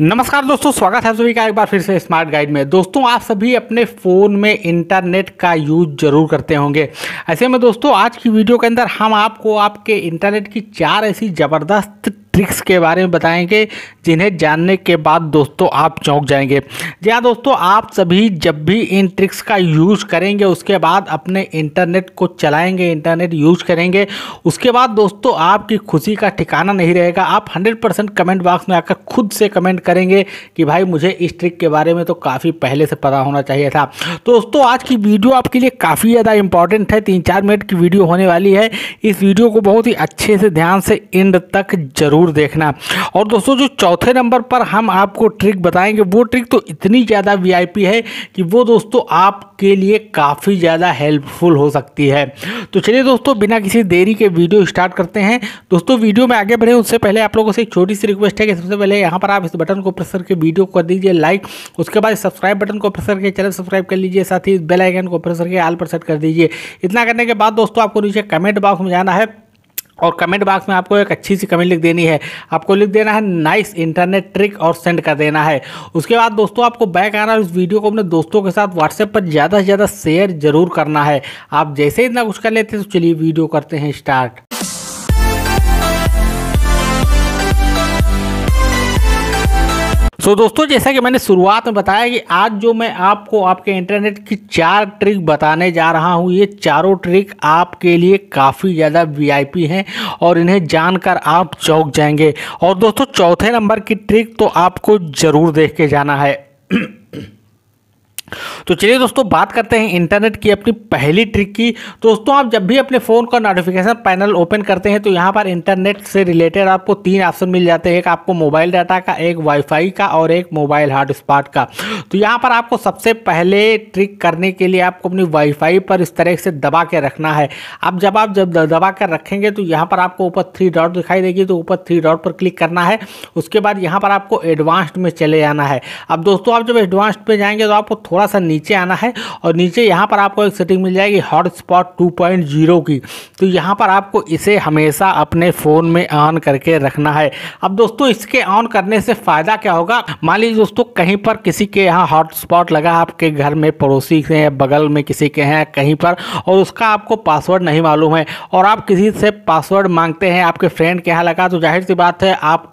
नमस्कार दोस्तों स्वागत है सभी का एक बार फिर से स्मार्ट गाइड में दोस्तों आप सभी अपने फ़ोन में इंटरनेट का यूज जरूर करते होंगे ऐसे में दोस्तों आज की वीडियो के अंदर हम आपको आपके इंटरनेट की चार ऐसी ज़बरदस्त ट्रिक्स के बारे में बताएंगे जिन्हें जानने के बाद दोस्तों आप चौंक जाएंगे जी हाँ दोस्तों आप सभी जब भी इन ट्रिक्स का यूज़ करेंगे उसके बाद अपने इंटरनेट को चलाएंगे इंटरनेट यूज़ करेंगे उसके बाद दोस्तों आपकी खुशी का ठिकाना नहीं रहेगा आप हंड्रेड परसेंट कमेंट बॉक्स में आकर खुद से कमेंट करेंगे कि भाई मुझे इस ट्रिक के बारे में तो काफ़ी पहले से पता होना चाहिए था दोस्तों आज की वीडियो आपके लिए काफ़ी ज़्यादा इंपॉर्टेंट है तीन चार मिनट की वीडियो होने वाली है इस वीडियो को बहुत ही अच्छे से ध्यान से एंड तक जरूर ज़रूर देखना और दोस्तों जो चौथे नंबर पर हम आपको ट्रिक बताएंगे वो ट्रिक तो इतनी ज़्यादा वीआईपी है कि वो दोस्तों आपके लिए काफ़ी ज़्यादा हेल्पफुल हो सकती है तो चलिए दोस्तों बिना किसी देरी के वीडियो स्टार्ट करते हैं दोस्तों वीडियो में आगे बढ़े उससे पहले आप लोगों से एक छोटी सी रिक्वेस्ट है कि सबसे पहले यहाँ पर आप इस बटन को प्रेस करके वीडियो कर दीजिए लाइक उसके बाद सब्सक्राइब बटन को प्रेस करके चैनल सब्सक्राइब कर लीजिए साथ ही बेलाइकन को प्रेस करके आल पर सेट कर दीजिए इतना करने के बाद दोस्तों आपको नीचे कमेंट बॉक्स में जाना है और कमेंट बॉक्स में आपको एक अच्छी सी कमेंट लिख देनी है आपको लिख देना है नाइस इंटरनेट ट्रिक और सेंड कर देना है उसके बाद दोस्तों आपको बैक आना इस वीडियो को अपने दोस्तों के साथ व्हाट्सएप पर ज़्यादा से ज़्यादा शेयर जरूर करना है आप जैसे इतना कुछ कर लेते हैं तो चलिए वीडियो करते हैं स्टार्ट सो so, दोस्तों जैसा कि मैंने शुरुआत में बताया कि आज जो मैं आपको आपके इंटरनेट की चार ट्रिक बताने जा रहा हूँ ये चारों ट्रिक आपके लिए काफ़ी ज़्यादा वीआईपी हैं और इन्हें जानकर आप चौंक जाएंगे और दोस्तों चौथे नंबर की ट्रिक तो आपको ज़रूर देख के जाना है तो चलिए दोस्तों बात करते हैं इंटरनेट की अपनी पहली ट्रिक की तो दोस्तों आप जब भी अपने फ़ोन का नोटिफिकेशन पैनल ओपन करते हैं तो यहाँ पर इंटरनेट से रिलेटेड आपको तीन ऑप्शन मिल जाते हैं एक आपको मोबाइल डाटा का एक वाईफाई का और एक मोबाइल हॉटस्पॉट का तो यहाँ पर आपको सबसे पहले ट्रिक करने के लिए आपको अपनी वाईफाई पर इस तरह से दबा के रखना है अब जब आप जब दबा कर रखेंगे तो यहाँ पर आपको ऊपर थ्री डॉट दिखाई देगी तो ऊपर थ्री डॉट पर क्लिक करना है उसके बाद यहाँ पर आपको एडवांस्ड में चले जाना है अब दोस्तों आप जब एडवांस्ड में जाएंगे तो आपको थोड़ा थोड़ा सा नीचे आना है और नीचे यहाँ पर आपको एक सेटिंग मिल जाएगी हॉटस्पॉट 2.0 की तो यहाँ पर आपको इसे हमेशा अपने फ़ोन में ऑन करके रखना है अब दोस्तों इसके ऑन करने से फ़ायदा क्या होगा मान लीजिए दोस्तों कहीं पर किसी के यहाँ हॉटस्पॉट लगा आपके घर में पड़ोसी के हैं बगल में किसी के हैं कहीं पर और उसका आपको पासवर्ड नहीं मालूम है और आप किसी से पासवर्ड मांगते हैं आपके फ्रेंड के यहाँ लगा तो जाहिर सी बात है आप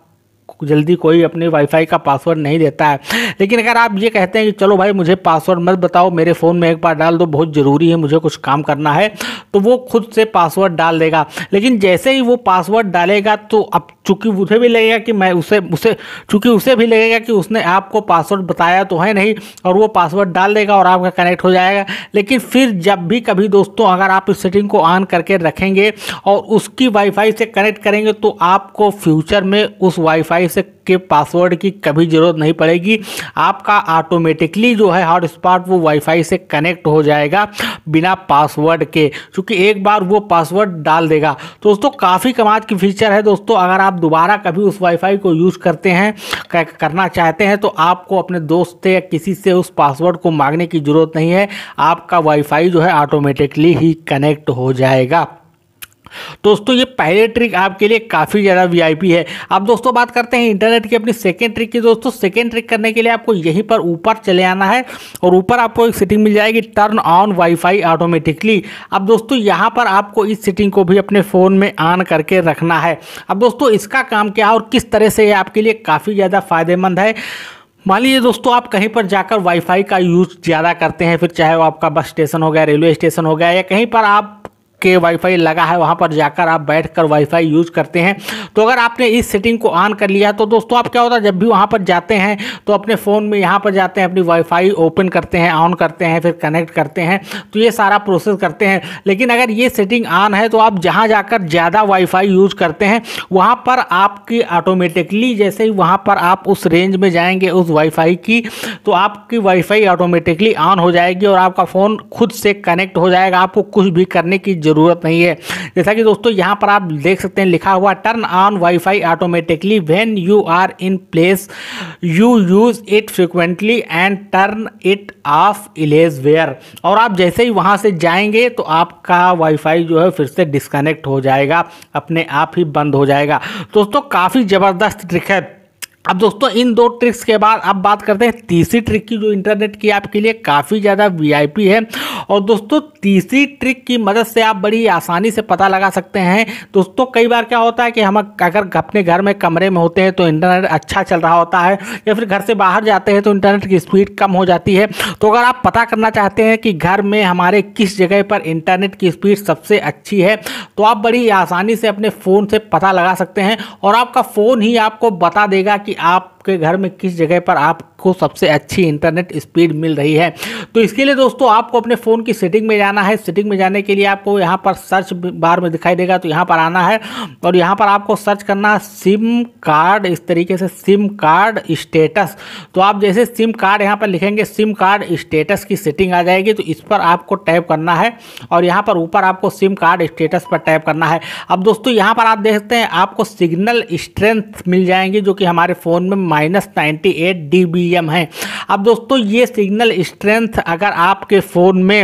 जल्दी कोई अपने वाईफाई का पासवर्ड नहीं देता है लेकिन अगर आप ये कहते हैं कि चलो भाई मुझे पासवर्ड मत बताओ मेरे फ़ोन में एक बार डाल दो बहुत ज़रूरी है मुझे कुछ काम करना है तो वो खुद से पासवर्ड डाल देगा लेकिन जैसे ही वो पासवर्ड डालेगा तो अब चूंकि मुझे भी लगेगा कि मैं उसे उसे चूंकि उसे भी लगेगा कि उसने आपको पासवर्ड बताया तो है नहीं और वो पासवर्ड डाल देगा और आपका कनेक्ट हो जाएगा लेकिन फिर जब भी कभी दोस्तों अगर आप इस सेटिंग को ऑन करके रखेंगे और उसकी वाईफाई से कनेक्ट करेंगे तो आपको फ्यूचर में उस वाईफाई डिवाइस के पासवर्ड की कभी ज़रूरत नहीं पड़ेगी आपका ऑटोमेटिकली जो है हॉटस्पॉट वो वाईफाई से कनेक्ट हो जाएगा बिना पासवर्ड के क्योंकि एक बार वो पासवर्ड डाल देगा तो दोस्तों काफ़ी कमाल की फीचर है दोस्तों अगर आप दोबारा कभी उस वाईफाई को यूज़ करते हैं करना चाहते हैं तो आपको अपने दोस्त से या किसी से उस पासवर्ड को मांगने की ज़रूरत नहीं है आपका वाईफाई जो है ऑटोमेटिकली ही कनेक्ट हो जाएगा दोस्तों ये पहले ट्रिक आपके लिए काफ़ी ज़्यादा वीआईपी है अब दोस्तों बात करते हैं इंटरनेट की अपनी सेकेंड ट्रिक की दोस्तों सेकेंड ट्रिक करने के लिए आपको यहीं पर ऊपर चले आना है और ऊपर आपको एक सेटिंग मिल जाएगी टर्न ऑन वाईफाई ऑटोमेटिकली अब दोस्तों यहाँ पर आपको इस सेटिंग को भी अपने फ़ोन में ऑन करके रखना है अब दोस्तों इसका काम क्या है और किस तरह से ये आपके लिए काफ़ी ज़्यादा फ़ायदेमंद है मान लीजिए दोस्तों आप कहीं पर जाकर वाईफाई का यूज़ ज़्यादा करते हैं फिर चाहे वो आपका बस स्टेशन हो गया रेलवे स्टेशन हो गया या कहीं पर आप के वाईफाई लगा है वहाँ पर जाकर आप बैठ कर वाईफाई यूज़ करते हैं तो अगर आपने इस सेटिंग को ऑन कर लिया तो दोस्तों आप क्या होता है जब भी वहाँ पर जाते हैं तो अपने फ़ोन में यहाँ पर जाते हैं अपनी वाईफाई ओपन करते हैं ऑन करते हैं फिर कनेक्ट करते हैं तो ये सारा प्रोसेस करते हैं लेकिन अगर ये सेटिंग ऑन है तो आप जहाँ जाकर ज़्यादा वाईफाई यूज़ करते हैं वहाँ पर आपकी ऑटोमेटिकली जैसे ही वहाँ पर आप उस रेंज में जाएंगे उस वाईफाई की तो आपकी वाईफाई ऑटोमेटिकली ऑन हो जाएगी और आपका फ़ोन खुद से कनेक्ट हो जाएगा आपको कुछ भी करने की ज़रूरत ज़रूरत नहीं है जैसा कि दोस्तों यहाँ पर आप देख सकते हैं लिखा हुआ turn on wifi automatically when you are in place you use it frequently and turn it off elsewhere और आप जैसे ही वहाँ से जाएंगे तो आपका वाईफाई जो है फिर से डिस्कनेक्ट हो जाएगा अपने आप ही बंद हो जाएगा दोस्तों काफ़ी ज़बरदस्त ट्रिक है अब दोस्तों इन दो ट्रिक्स के बाद अब बात करते हैं तीसरी ट्रिक की जो इंटरनेट की आपके लिए काफ़ी ज़्यादा वीआईपी है और दोस्तों तीसरी ट्रिक की मदद से आप बड़ी आसानी से पता लगा सकते हैं दोस्तों कई बार क्या होता है कि हम अगर अपने घर में कमरे में होते हैं तो इंटरनेट अच्छा चल रहा होता है या फिर घर से बाहर जाते हैं तो इंटरनेट की स्पीड कम हो जाती है तो अगर आप पता करना चाहते हैं कि घर में हमारे किस जगह पर इंटरनेट की स्पीड सबसे अच्छी है तो आप बड़ी आसानी से अपने फ़ोन से पता लगा सकते हैं और आपका फ़ोन ही आपको बता देगा कि कि आप आपके घर में किस जगह पर आपको सबसे अच्छी इंटरनेट स्पीड मिल रही है तो इसके लिए दोस्तों आपको अपने फ़ोन की सेटिंग में जाना है सेटिंग में जाने के लिए आपको यहाँ पर सर्च बार में दिखाई देगा तो यहाँ पर आना है और यहाँ पर आपको सर्च करना सिम कार्ड इस तरीके से सिम कार्ड स्टेटस तो आप जैसे सिम कार्ड यहाँ पर लिखेंगे सिम कार्ड स्टेटस की सेटिंग आ जाएगी तो इस पर आपको टैप करना है और यहाँ पर ऊपर आपको सिम कार्ड स्टेटस पर टैप करना है अब दोस्तों यहाँ पर आप देखते हैं आपको सिग्नल स्ट्रेंथ मिल जाएंगी जो कि हमारे फ़ोन में माइनस नाइन्टी एट डी है अब दोस्तों ये सिग्नल स्ट्रेंथ अगर आपके फ़ोन में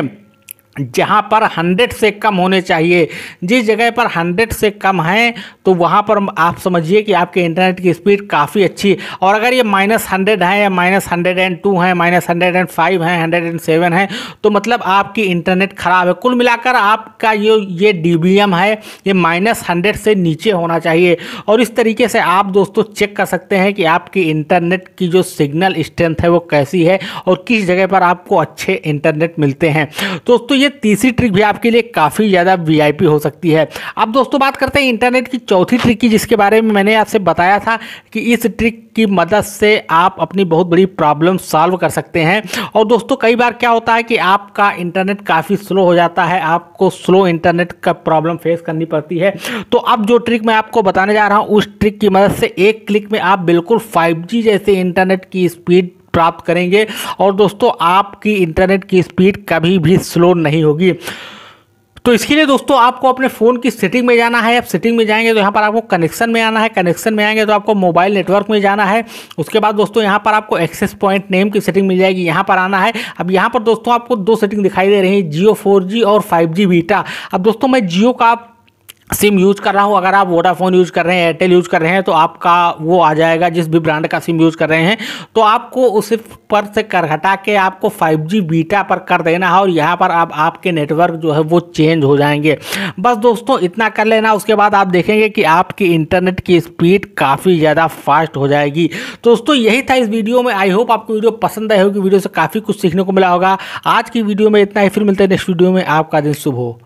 जहाँ पर हंड्रेड से कम होने चाहिए जिस जगह पर हंड्रेड से कम हैं तो वहाँ पर आप समझिए कि आपके इंटरनेट की स्पीड काफ़ी अच्छी और अगर ये माइनस हंड्रेड है या माइनस हंड्रेड एंड टू हैं माइनस हंड्रेड एंड फाइव हैं हंड्रेड एंड सेवन है तो मतलब आपकी इंटरनेट ख़राब है कुल मिलाकर आपका ये ये डी है ये माइनस हंड्रेड से नीचे होना चाहिए और इस तरीके से आप दोस्तों चेक कर सकते हैं कि आपकी इंटरनेट की जो सिग्नल स्ट्रेंथ है वो कैसी है और किस जगह पर आपको अच्छे इंटरनेट मिलते हैं दोस्तों ये ये तीसरी ट्रिक भी आपके लिए काफ़ी ज़्यादा वीआईपी हो सकती है अब दोस्तों बात करते हैं इंटरनेट की चौथी ट्रिक की जिसके बारे में मैंने आपसे बताया था कि इस ट्रिक की मदद से आप अपनी बहुत बड़ी प्रॉब्लम सॉल्व कर सकते हैं और दोस्तों कई बार क्या होता है कि आपका इंटरनेट काफ़ी स्लो हो जाता है आपको स्लो इंटरनेट का प्रॉब्लम फेस करनी पड़ती है तो अब जो ट्रिक मैं आपको बताने जा रहा हूँ उस ट्रिक की मदद से एक क्लिक में आप बिल्कुल फाइव जैसे इंटरनेट की स्पीड प्राप्त करेंगे और दोस्तों आपकी इंटरनेट की स्पीड कभी भी स्लो नहीं होगी तो इसके लिए दोस्तों आपको अपने फ़ोन की सेटिंग में जाना है आप सेटिंग में जाएंगे तो यहाँ पर आपको कनेक्शन में आना है कनेक्शन में आएंगे तो आपको मोबाइल नेटवर्क में जाना है उसके बाद दोस्तों यहाँ पर आपको एक्सेस पॉइंट नेम की सेटिंग मिल जाएगी यहाँ पर आना है अब यहाँ पर दोस्तों आपको दो सेटिंग दिखाई दे रही है जियो फोर और फाइव जी अब दोस्तों मैं जियो का आप सिम यूज़ कर रहा हूँ अगर आप वोडाफोन यूज़ कर रहे हैं एयरटेल यूज़ कर रहे हैं तो आपका वो आ जाएगा जिस भी ब्रांड का सिम यूज़ कर रहे हैं तो आपको उस पर से कर हटा के आपको 5G बीटा पर कर देना है और यहाँ पर आप आपके नेटवर्क जो है वो चेंज हो जाएंगे बस दोस्तों इतना कर लेना उसके बाद आप देखेंगे कि आपकी इंटरनेट की स्पीड काफ़ी ज़्यादा फास्ट हो जाएगी तो दोस्तों यही था इस वीडियो में आई होप आपको वीडियो पसंद आई होगी वीडियो से काफ़ी कुछ सीखने को मिला होगा आज की वीडियो में इतना ही फिर मिलते हैं नेक्स्ट वीडियो में आपका दिन शुभ हो